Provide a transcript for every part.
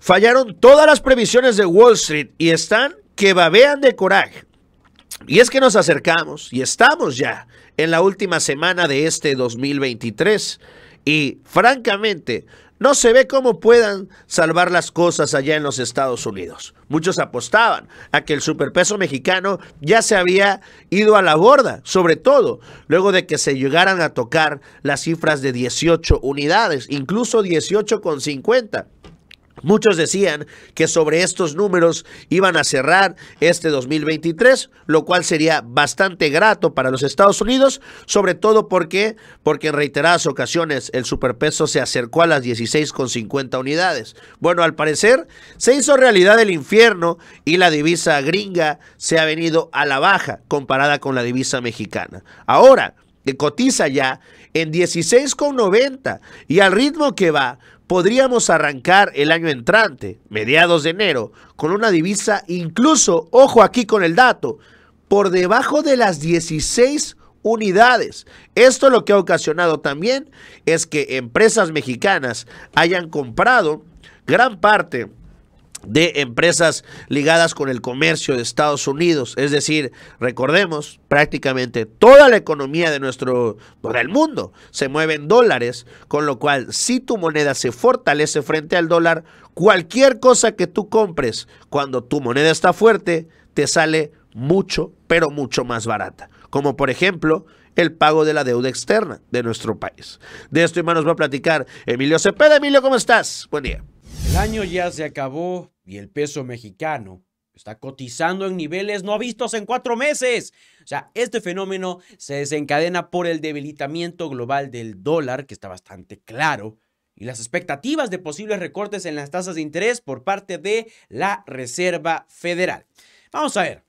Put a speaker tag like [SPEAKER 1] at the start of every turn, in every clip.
[SPEAKER 1] Fallaron todas las previsiones de Wall Street y están que babean de coraje. Y es que nos acercamos y estamos ya en la última semana de este 2023 y francamente no se ve cómo puedan salvar las cosas allá en los Estados Unidos. Muchos apostaban a que el superpeso mexicano ya se había ido a la borda, sobre todo luego de que se llegaran a tocar las cifras de 18 unidades, incluso 18,50 Muchos decían que sobre estos números iban a cerrar este 2023, lo cual sería bastante grato para los Estados Unidos, sobre todo porque, porque en reiteradas ocasiones el superpeso se acercó a las 16,50 unidades. Bueno, al parecer se hizo realidad el infierno y la divisa gringa se ha venido a la baja comparada con la divisa mexicana. Ahora, cotiza ya en 16,90 y al ritmo que va, podríamos arrancar el año entrante, mediados de enero, con una divisa incluso, ojo aquí con el dato, por debajo de las 16 unidades. Esto lo que ha ocasionado también es que empresas mexicanas hayan comprado gran parte de empresas ligadas con el comercio de Estados Unidos. Es decir, recordemos, prácticamente toda la economía de nuestro, del mundo se mueve en dólares, con lo cual si tu moneda se fortalece frente al dólar, cualquier cosa que tú compres cuando tu moneda está fuerte, te sale mucho, pero mucho más barata. Como por ejemplo, el pago de la deuda externa de nuestro país. De esto, hermanos, va a platicar Emilio Cepeda. Emilio, ¿cómo estás? Buen día. El año
[SPEAKER 2] ya se acabó y el peso
[SPEAKER 1] mexicano
[SPEAKER 2] está cotizando en niveles no vistos en cuatro meses. O sea, este fenómeno se desencadena por el debilitamiento global del dólar, que está bastante claro, y las expectativas de posibles recortes en las tasas de interés por parte de la Reserva Federal. Vamos a ver.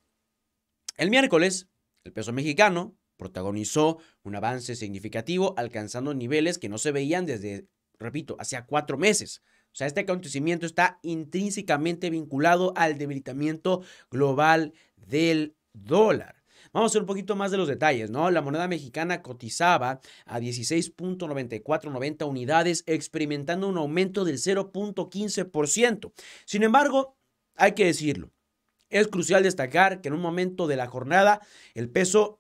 [SPEAKER 2] El miércoles, el peso mexicano protagonizó un avance significativo alcanzando niveles que no se veían desde, repito, hacía cuatro meses sea, este acontecimiento está intrínsecamente vinculado al debilitamiento global del dólar. Vamos a ver un poquito más de los detalles, ¿no? La moneda mexicana cotizaba a 16.9490 unidades, experimentando un aumento del 0.15%. Sin embargo, hay que decirlo, es crucial destacar que en un momento de la jornada el peso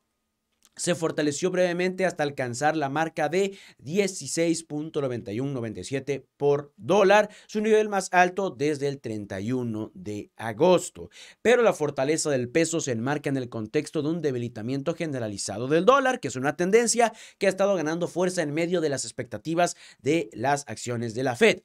[SPEAKER 2] se fortaleció brevemente hasta alcanzar la marca de 16.9197 por dólar, su nivel más alto desde el 31 de agosto. Pero la fortaleza del peso se enmarca en el contexto de un debilitamiento generalizado del dólar, que es una tendencia que ha estado ganando fuerza en medio de las expectativas de las acciones de la Fed.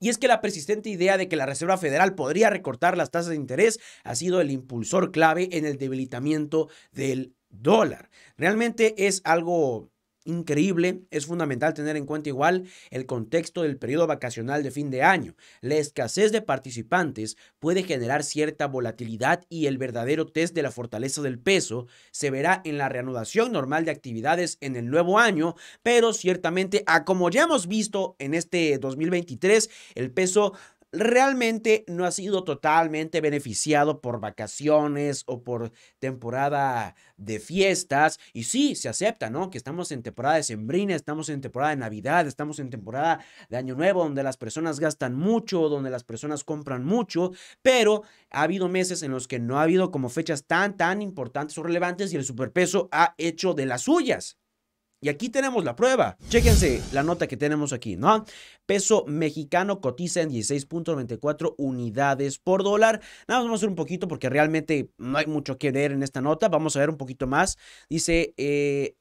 [SPEAKER 2] Y es que la persistente idea de que la Reserva Federal podría recortar las tasas de interés ha sido el impulsor clave en el debilitamiento del dólar. Realmente es algo increíble. Es fundamental tener en cuenta igual el contexto del periodo vacacional de fin de año. La escasez de participantes puede generar cierta volatilidad y el verdadero test de la fortaleza del peso se verá en la reanudación normal de actividades en el nuevo año, pero ciertamente, a ah, como ya hemos visto en este 2023, el peso realmente no ha sido totalmente beneficiado por vacaciones o por temporada de fiestas. Y sí, se acepta, ¿no? Que estamos en temporada de sembrina, estamos en temporada de Navidad, estamos en temporada de Año Nuevo, donde las personas gastan mucho, donde las personas compran mucho, pero ha habido meses en los que no ha habido como fechas tan, tan importantes o relevantes y el superpeso ha hecho de las suyas. Y aquí tenemos la prueba. Chéquense la nota que tenemos aquí, ¿no? Peso mexicano cotiza en 16.94 unidades por dólar. Nada más vamos a hacer un poquito porque realmente no hay mucho que ver en esta nota. Vamos a ver un poquito más. Dice, eh,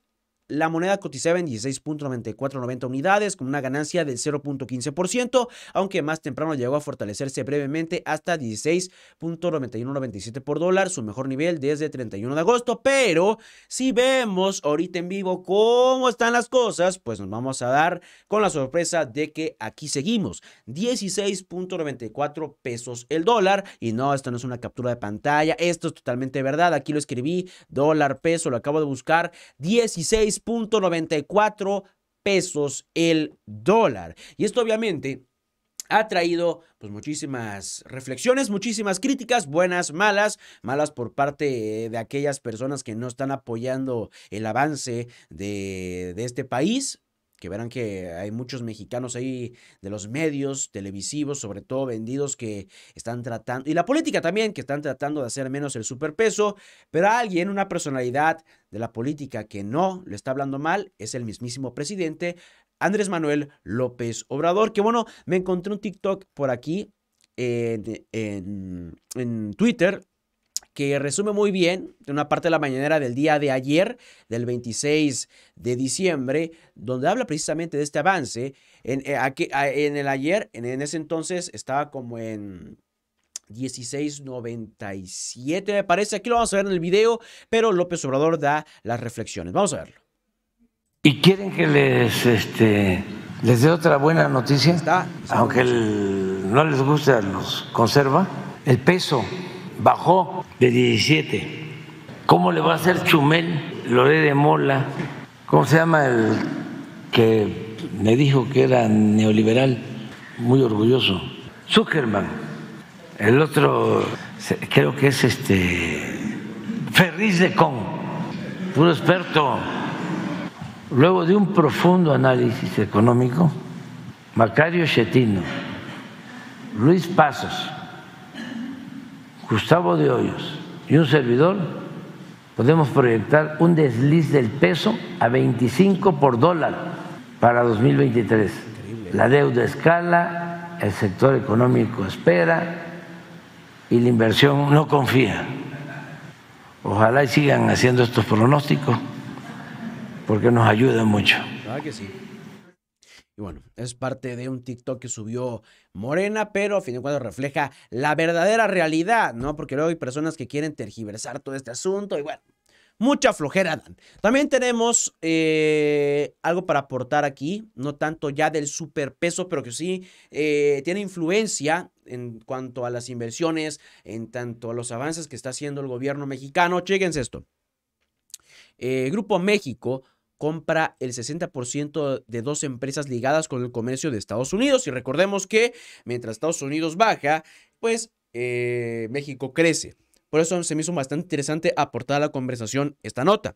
[SPEAKER 2] la moneda cotizaba en 16.9490 unidades con una ganancia del 0.15%, aunque más temprano llegó a fortalecerse brevemente hasta 16.9197 por dólar, su mejor nivel desde 31 de agosto. Pero si vemos ahorita en vivo cómo están las cosas, pues nos vamos a dar con la sorpresa de que aquí seguimos. 16.94 pesos el dólar. Y no, esto no es una captura de pantalla, esto es totalmente verdad. Aquí lo escribí, dólar peso, lo acabo de buscar. 16 6.94 pesos el dólar. Y esto obviamente ha traído pues muchísimas reflexiones, muchísimas críticas, buenas, malas, malas por parte de aquellas personas que no están apoyando el avance de, de este país, que verán que hay muchos mexicanos ahí de los medios televisivos, sobre todo vendidos, que están tratando, y la política también, que están tratando de hacer menos el superpeso, pero alguien, una personalidad de la política que no le está hablando mal, es el mismísimo presidente Andrés Manuel López Obrador, que bueno, me encontré un TikTok por aquí eh, en Twitter que resume muy bien una parte de la mañanera del día de ayer, del 26 de diciembre, donde habla precisamente de este avance. En, eh, ah, en el ayer, en, ese entonces, estaba como en 1697, me parece. Aquí lo vamos a ver en el video, pero López Obrador da las reflexiones. Vamos a verlo.
[SPEAKER 3] ¿Y quieren que les, este, les dé otra buena noticia? Está, Aunque el, no les guste a los conserva, el peso bajó de 17. ¿Cómo le va a hacer Chumel, Loré de Mola? ¿Cómo se llama el que me dijo que era neoliberal? Muy orgulloso. Zuckerman. El otro, creo que es este. Ferriz de Con. puro experto. Luego de un profundo análisis económico, Macario Chetino, Luis Pasos Gustavo de Hoyos y un servidor podemos proyectar un desliz del peso a 25 por dólar para 2023. La deuda escala, el sector económico espera y la inversión no confía. Ojalá sigan haciendo estos pronósticos porque nos ayudan mucho.
[SPEAKER 2] que sí. Y bueno, es parte de un TikTok que subió Morena, pero a fin de cuentas refleja la verdadera realidad, ¿no? Porque luego hay personas que quieren tergiversar todo este asunto y bueno, mucha flojera dan. También tenemos eh, algo para aportar aquí, no tanto ya del superpeso, pero que sí eh, tiene influencia en cuanto a las inversiones, en tanto a los avances que está haciendo el gobierno mexicano. Chéquense esto. Eh, Grupo México compra el 60% de dos empresas ligadas con el comercio de Estados Unidos. Y recordemos que mientras Estados Unidos baja, pues eh, México crece. Por eso se me hizo bastante interesante aportar a la conversación esta nota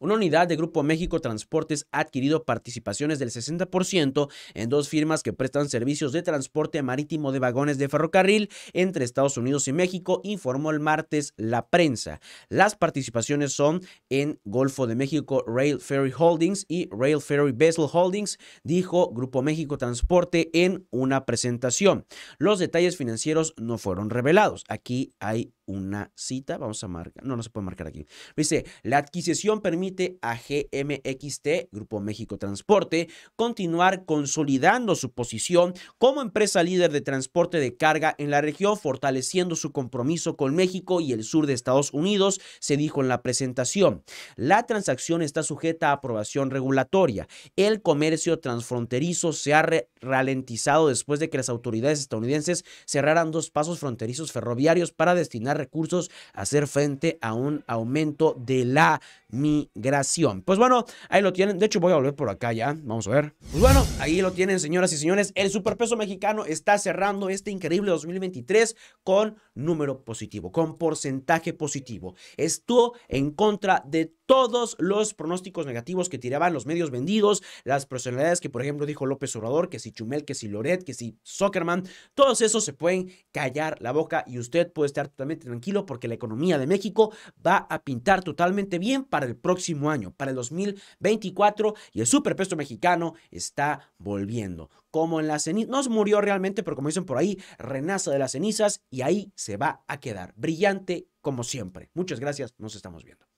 [SPEAKER 2] una unidad de Grupo México Transportes ha adquirido participaciones del 60% en dos firmas que prestan servicios de transporte marítimo de vagones de ferrocarril entre Estados Unidos y México, informó el martes la prensa. Las participaciones son en Golfo de México Rail Ferry Holdings y Rail Ferry Vessel Holdings, dijo Grupo México Transporte en una presentación. Los detalles financieros no fueron revelados. Aquí hay una cita. Vamos a marcar, no, no se puede marcar aquí. Dice, la adquisición permite a GMXT, Grupo México Transporte, continuar consolidando su posición como empresa líder de transporte de carga en la región, fortaleciendo su compromiso con México y el sur de Estados Unidos, se dijo en la presentación. La transacción está sujeta a aprobación regulatoria. El comercio transfronterizo se ha ralentizado después de que las autoridades estadounidenses cerraran dos pasos fronterizos ferroviarios para destinar recursos hacer frente a un aumento de la migración. Pues bueno, ahí lo tienen. De hecho, voy a volver por acá ya. Vamos a ver. Pues bueno, ahí lo tienen, señoras y señores. El superpeso mexicano está cerrando este increíble 2023 con número positivo, con porcentaje positivo. Estuvo en contra de todos los pronósticos negativos que tiraban los medios vendidos, las personalidades que, por ejemplo, dijo López Obrador, que si Chumel, que si Loret, que si Zuckerman, todos esos se pueden callar la boca y usted puede estar totalmente tranquilo porque la economía de México va a pintar totalmente bien para el próximo año, para el 2024, y el superpeso mexicano está volviendo. Como en la ceniza, no murió realmente, pero como dicen por ahí, renaza de las cenizas y ahí se va a quedar. Brillante como siempre. Muchas gracias, nos estamos viendo.